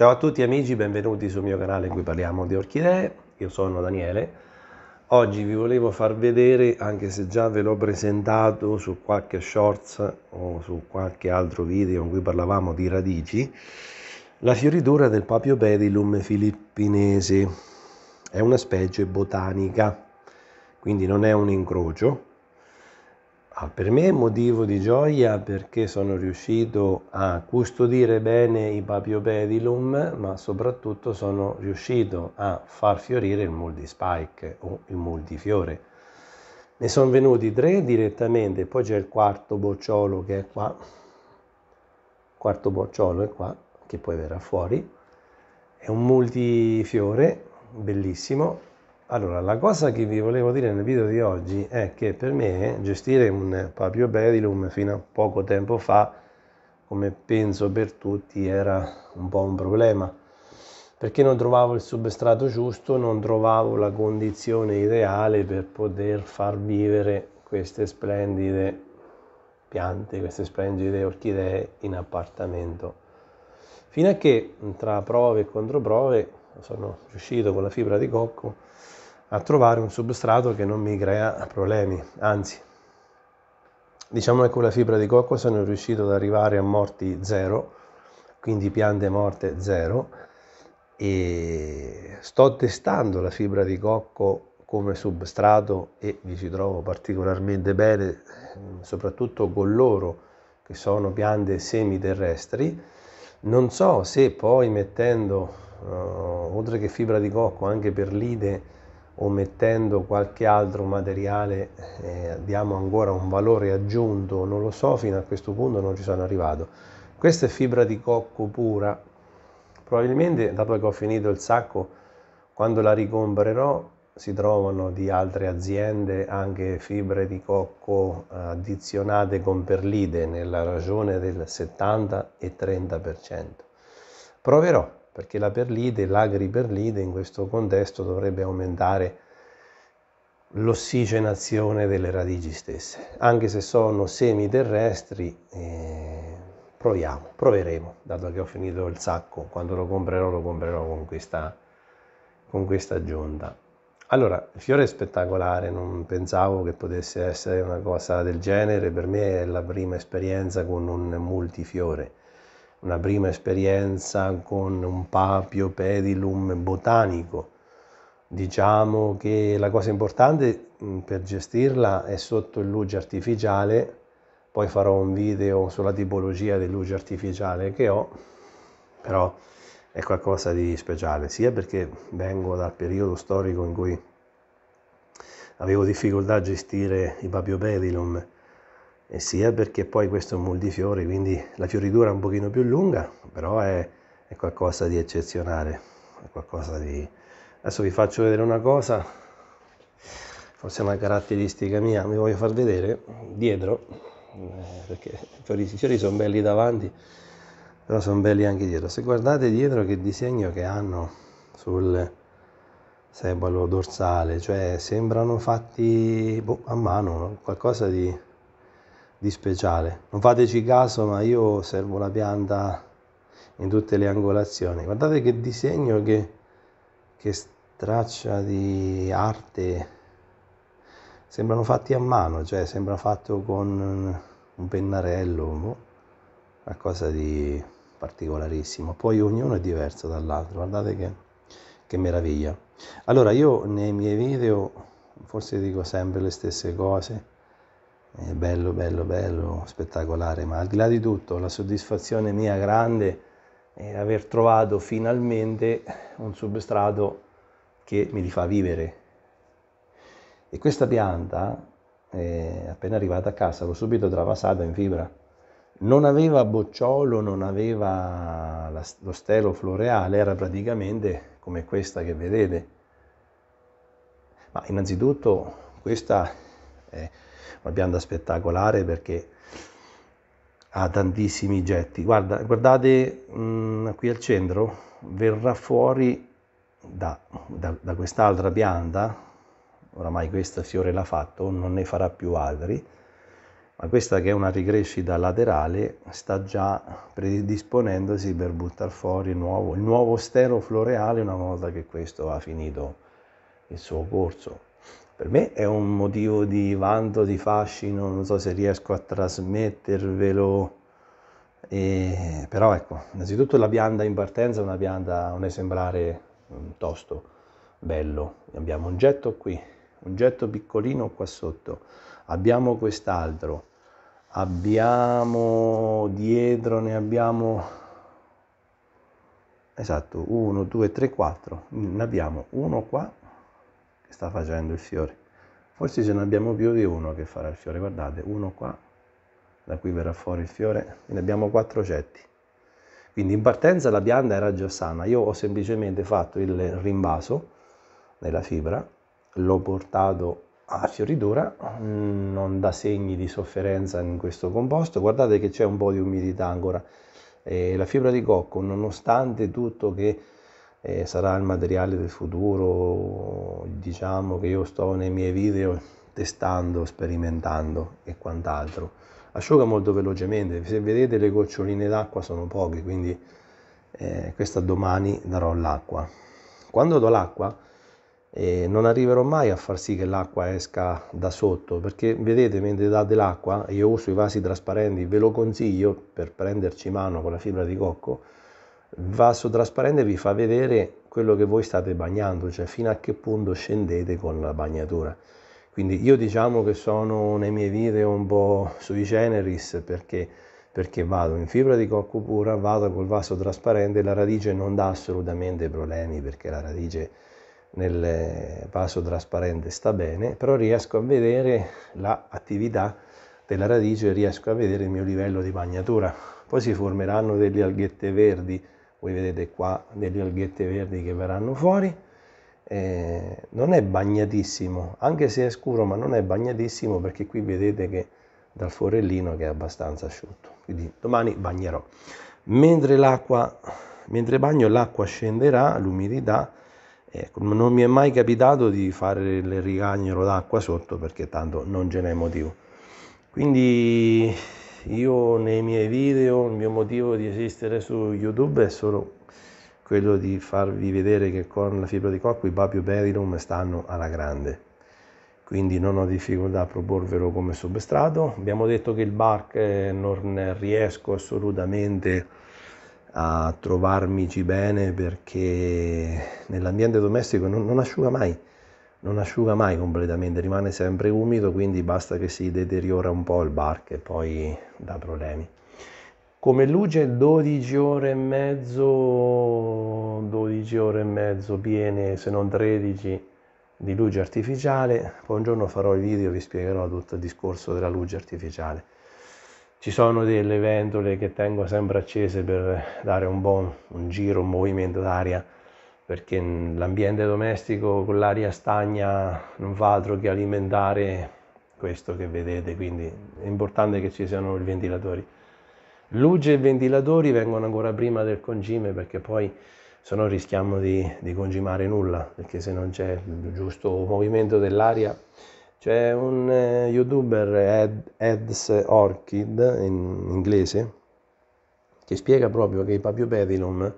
Ciao a tutti amici, benvenuti sul mio canale in cui parliamo di orchidee, io sono Daniele. Oggi vi volevo far vedere, anche se già ve l'ho presentato su qualche shorts o su qualche altro video in cui parlavamo di radici, la fioritura del Papiopedilum filippinese. È una specie botanica, quindi non è un incrocio, Ah, per me è motivo di gioia perché sono riuscito a custodire bene i papiopedilum, ma soprattutto sono riuscito a far fiorire il multispike o il multifiore. Ne sono venuti tre direttamente, poi c'è il quarto bocciolo che è qua, il quarto bocciolo è qua, che poi verrà fuori, è un multifiore bellissimo, allora, la cosa che vi volevo dire nel video di oggi è che per me gestire un papio berilum fino a poco tempo fa, come penso per tutti, era un po' un problema perché non trovavo il substrato giusto, non trovavo la condizione ideale per poter far vivere queste splendide piante, queste splendide orchidee in appartamento. Fino a che tra prove e controprove sono riuscito con la fibra di cocco a trovare un substrato che non mi crea problemi, anzi diciamo che con la fibra di cocco sono riuscito ad arrivare a morti zero, quindi piante morte zero e sto testando la fibra di cocco come substrato e mi ci trovo particolarmente bene soprattutto con loro che sono piante semiterrestri non so se poi mettendo eh, oltre che fibra di cocco anche perlite o mettendo qualche altro materiale eh, diamo ancora un valore aggiunto, non lo so, fino a questo punto non ci sono arrivato. Questa è fibra di cocco pura, probabilmente dato che ho finito il sacco, quando la ricomprerò si trovano di altre aziende anche fibre di cocco eh, addizionate con perlite nella ragione del 70 e 30%. per cento Proverò perché la perlide, l'agriperlide in questo contesto dovrebbe aumentare l'ossigenazione delle radici stesse. Anche se sono semi terrestri, eh, proviamo, proveremo, dato che ho finito il sacco, quando lo comprerò lo comprerò con questa, con questa giunta. Allora, il fiore è spettacolare, non pensavo che potesse essere una cosa del genere, per me è la prima esperienza con un multifiore una prima esperienza con un papio pedilum botanico. Diciamo che la cosa importante mm, per gestirla è sotto il luce artificiale, poi farò un video sulla tipologia di luce artificiale che ho, però è qualcosa di speciale, sia perché vengo dal periodo storico in cui avevo difficoltà a gestire i papio papiopedilum, e eh sia eh, perché poi questo è un multifiore, quindi la fioritura è un pochino più lunga, però è, è qualcosa di eccezionale, qualcosa di... Adesso vi faccio vedere una cosa, forse è una caratteristica mia, vi voglio far vedere dietro, eh, perché i fiori, i fiori sono belli davanti, però sono belli anche dietro. Se guardate dietro che disegno che hanno sul sebalo dorsale, cioè sembrano fatti boh, a mano, qualcosa di di speciale. Non fateci caso, ma io servo la pianta in tutte le angolazioni. Guardate che disegno, che, che straccia di arte. Sembrano fatti a mano, cioè sembra fatto con un pennarello, boh, qualcosa di particolarissimo. Poi ognuno è diverso dall'altro, guardate che, che meraviglia. Allora io nei miei video forse dico sempre le stesse cose è bello, bello, bello, spettacolare, ma al di là di tutto la soddisfazione mia grande è aver trovato finalmente un substrato che mi rifà vivere. E questa pianta, eh, appena arrivata a casa, l'ho subito travasata in fibra. Non aveva bocciolo, non aveva la, lo stelo floreale, era praticamente come questa che vedete. Ma innanzitutto questa... Eh, una pianta spettacolare perché ha tantissimi getti. Guarda, guardate mh, mm, qui al centro, verrà fuori da, da, da quest'altra pianta, oramai questo fiore l'ha fatto, non ne farà più altri, ma questa che è una ricrescita laterale sta già predisponendosi per buttare fuori nuovo, il nuovo stelo floreale una volta che questo ha finito il suo corso per me è un motivo di vanto, di fascino, non so se riesco a trasmettervelo, e, però ecco, innanzitutto la pianta in partenza è una pianta, un esemplare tosto, bello, abbiamo un getto qui, un getto piccolino qua sotto, abbiamo quest'altro, abbiamo dietro, ne abbiamo, esatto, 1, 2, 3, 4, ne abbiamo uno qua che sta facendo il fiore. Forse ce ne abbiamo più di uno che farà il fiore, guardate, uno qua, da qui verrà fuori il fiore, ne abbiamo quattro cetti. Quindi in partenza la pianta era già sana, io ho semplicemente fatto il rimbaso nella fibra, l'ho portato a fioritura, non dà segni di sofferenza in questo composto, guardate che c'è un po' di umidità ancora, e la fibra di cocco nonostante tutto che eh, sarà il materiale del futuro, diciamo che io sto nei miei video testando, sperimentando e quant'altro. Asciuga molto velocemente, se vedete le goccioline d'acqua sono poche, quindi eh, questa domani darò l'acqua. Quando do l'acqua eh, non arriverò mai a far sì che l'acqua esca da sotto, perché vedete mentre date l'acqua, io uso i vasi trasparenti, ve lo consiglio per prenderci mano con la fibra di cocco, vaso trasparente vi fa vedere quello che voi state bagnando, cioè fino a che punto scendete con la bagnatura. Quindi io diciamo che sono nei miei video un po' sui generis perché, perché vado in fibra di cocco pura, vado col vaso trasparente, la radice non dà assolutamente problemi perché la radice nel vaso trasparente sta bene, però riesco a vedere l'attività della radice, riesco a vedere il mio livello di bagnatura. Poi si formeranno delle alghette verdi voi vedete qua delle alghette verdi che verranno fuori, eh, non è bagnatissimo, anche se è scuro ma non è bagnatissimo perché qui vedete che dal forellino che è abbastanza asciutto, quindi domani bagnerò. Mentre, mentre bagno l'acqua scenderà, l'umidità, Ecco, non mi è mai capitato di fare il rigagnolo d'acqua sotto perché tanto non ce n'è motivo. Quindi io nei miei video, il mio motivo di esistere su YouTube è solo quello di farvi vedere che con la fibra di cocco i Babioperilum stanno alla grande. Quindi non ho difficoltà a proporvelo come substrato. Abbiamo detto che il bark eh, non riesco assolutamente a trovarmici bene perché nell'ambiente domestico non, non asciuga mai non asciuga mai completamente, rimane sempre umido, quindi basta che si deteriora un po' il bar che poi dà problemi. Come luce 12 ore e mezzo, 12 ore e mezzo piene, se non 13 di luce artificiale, poi un giorno farò il video e vi spiegherò tutto il discorso della luce artificiale. Ci sono delle ventole che tengo sempre accese per dare un buon un giro, un movimento d'aria perché l'ambiente domestico con l'aria stagna non fa altro che alimentare questo che vedete, quindi è importante che ci siano i ventilatori. Luce e ventilatori vengono ancora prima del concime perché poi se no rischiamo di, di congimare nulla, perché se non c'è il giusto movimento dell'aria. C'è un eh, youtuber, Ed, Eds Orchid in inglese, che spiega proprio che i papiopedilum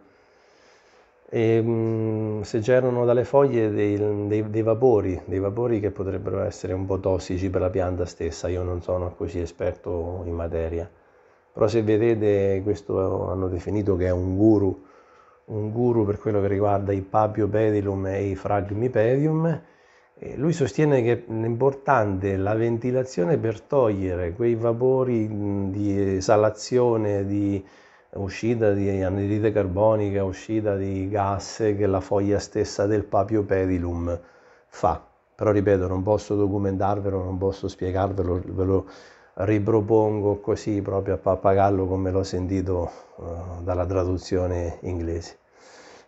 e mm, se generano dalle foglie dei, dei, dei, vapori, dei vapori che potrebbero essere un po' tossici per la pianta stessa, io non sono così esperto in materia, però se vedete questo hanno definito che è un guru, un guru per quello che riguarda i papio pedilum e i fragmipedium, e lui sostiene che è importante la ventilazione per togliere quei vapori mm, di esalazione, di uscita di anidride carbonica, uscita di gas che la foglia stessa del papio pedilum fa. Però ripeto, non posso documentarvelo, non posso spiegarvelo, ve lo ripropongo così proprio a pappagallo come l'ho sentito uh, dalla traduzione inglese.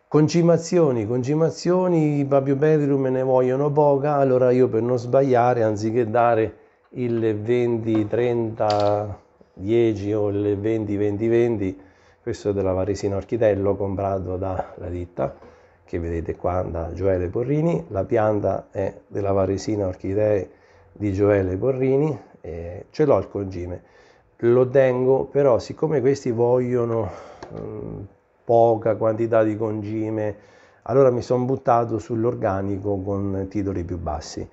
Concimazioni, concimazioni, i pedilum ne vogliono poca, allora io per non sbagliare, anziché dare il 20, 30, 10 o il 20, 20, 20, questo è della Varesina Orchidello comprato dalla ditta che vedete qua da Gioele Porrini, La pianta è della Varesina Orchidee di Gioele Porrini, e ce l'ho il congime. Lo tengo però siccome questi vogliono mh, mm, poca quantità di congime allora mi sono buttato sull'organico con titoli più bassi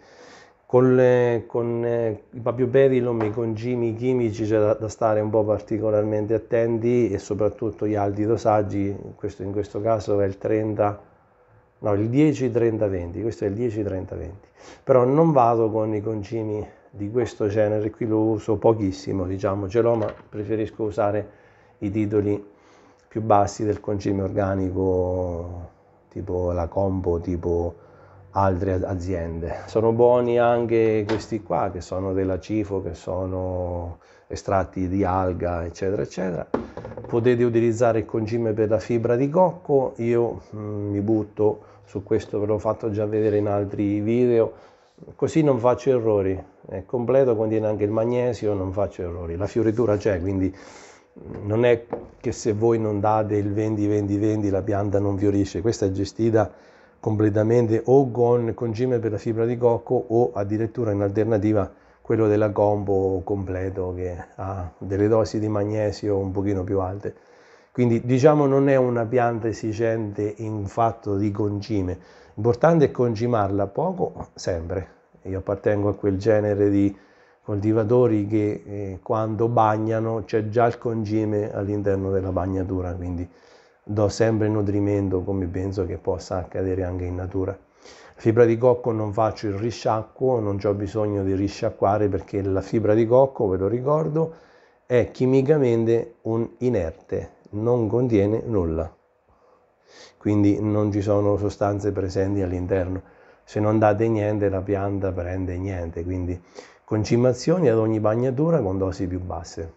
con, eh, con eh, Fabio Berilom e con Jimmy Chimici c'è da, da, stare un po' particolarmente attenti e soprattutto gli alti dosaggi, questo, in questo caso è il 30 no, il 10-30-20, questo è il 10-30-20, però non vado con i concimi di questo genere, qui lo uso pochissimo, diciamo, ce l'ho, ma preferisco usare i titoli più bassi del concime organico, tipo la combo, tipo altre aziende. Sono buoni anche questi qua che sono della Cifo, che sono estratti di alga, eccetera, eccetera. Potete utilizzare il concime per la fibra di cocco, io mh, mm, mi butto su questo, ve l'ho fatto già vedere in altri video, così non faccio errori, è completo, contiene anche il magnesio, non faccio errori. La fioritura c'è, quindi mm, non è che se voi non date il 20-20-20 la pianta non fiorisce, questa è gestita completamente o con concime per la fibra di cocco o addirittura in alternativa quello della combo completo che ha delle dosi di magnesio un pochino più alte. Quindi diciamo non è una pianta esigente in fatto di concime, l'importante è concimarla poco sempre. Io appartengo a quel genere di coltivatori che eh, quando bagnano c'è già il concime all'interno della bagnatura, quindi do sempre nutrimento come penso che possa accadere anche in natura. Fibra di cocco non faccio il risciacquo, non ho bisogno di risciacquare perché la fibra di cocco, ve lo ricordo, è chimicamente un inerte, non contiene nulla. Quindi non ci sono sostanze presenti all'interno. Se non date niente la pianta prende niente, quindi concimazioni ad ogni bagnatura con dosi più basse.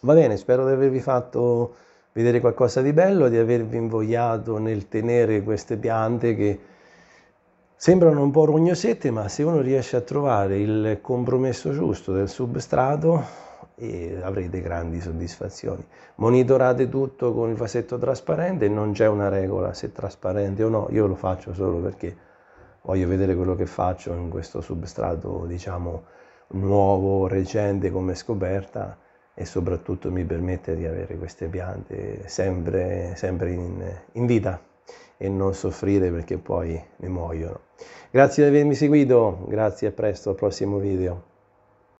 Va bene, spero di avervi fatto vedere qualcosa di bello, di avervi invogliato nel tenere queste piante che sembrano un po' rognosette, ma se uno riesce a trovare il compromesso giusto del substrato eh, avrete grandi soddisfazioni. Monitorate tutto con il vasetto trasparente, non c'è una regola se trasparente o no, io lo faccio solo perché voglio vedere quello che faccio in questo substrato, diciamo, nuovo, recente come scoperta e soprattutto mi permette di avere queste piante sempre, sempre in, in vita e non soffrire perché poi mi muoiono. Grazie di avermi seguito, grazie a presto al prossimo video.